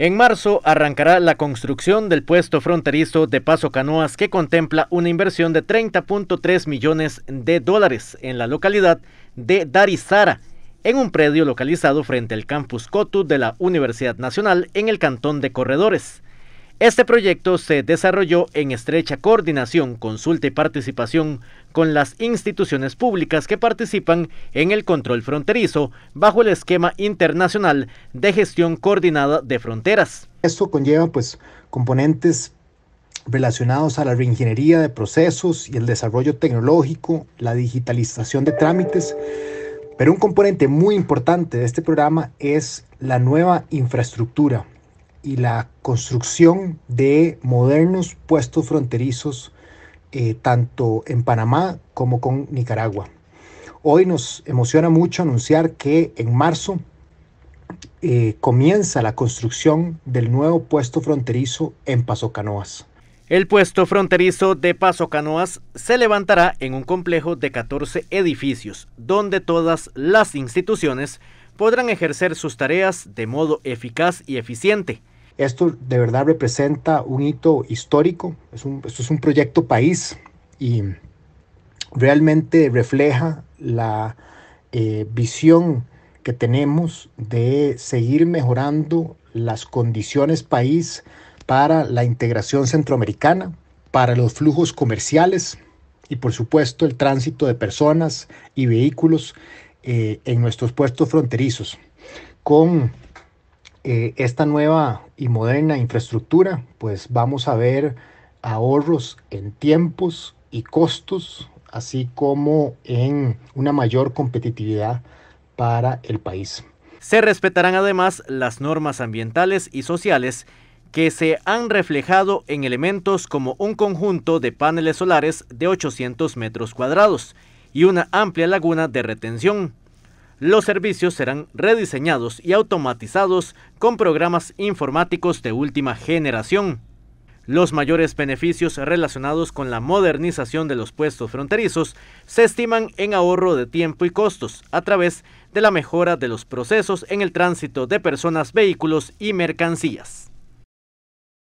En marzo arrancará la construcción del puesto fronterizo de Paso Canoas que contempla una inversión de 30.3 millones de dólares en la localidad de Darizara, en un predio localizado frente al campus COTU de la Universidad Nacional en el cantón de Corredores. Este proyecto se desarrolló en estrecha coordinación, consulta y participación con las instituciones públicas que participan en el control fronterizo bajo el esquema internacional de gestión coordinada de fronteras. Esto conlleva pues componentes relacionados a la reingeniería de procesos y el desarrollo tecnológico, la digitalización de trámites, pero un componente muy importante de este programa es la nueva infraestructura y la construcción de modernos puestos fronterizos eh, tanto en Panamá como con Nicaragua. Hoy nos emociona mucho anunciar que en marzo eh, comienza la construcción del nuevo puesto fronterizo en Paso Canoas. El puesto fronterizo de Paso Canoas se levantará en un complejo de 14 edificios, donde todas las instituciones podrán ejercer sus tareas de modo eficaz y eficiente. Esto de verdad representa un hito histórico, es esto es un proyecto país y realmente refleja la eh, visión que tenemos de seguir mejorando las condiciones país, para la integración centroamericana, para los flujos comerciales y por supuesto el tránsito de personas y vehículos eh, en nuestros puestos fronterizos. Con eh, esta nueva y moderna infraestructura, pues vamos a ver ahorros en tiempos y costos, así como en una mayor competitividad para el país. Se respetarán además las normas ambientales y sociales que se han reflejado en elementos como un conjunto de paneles solares de 800 metros cuadrados y una amplia laguna de retención. Los servicios serán rediseñados y automatizados con programas informáticos de última generación. Los mayores beneficios relacionados con la modernización de los puestos fronterizos se estiman en ahorro de tiempo y costos a través de la mejora de los procesos en el tránsito de personas, vehículos y mercancías.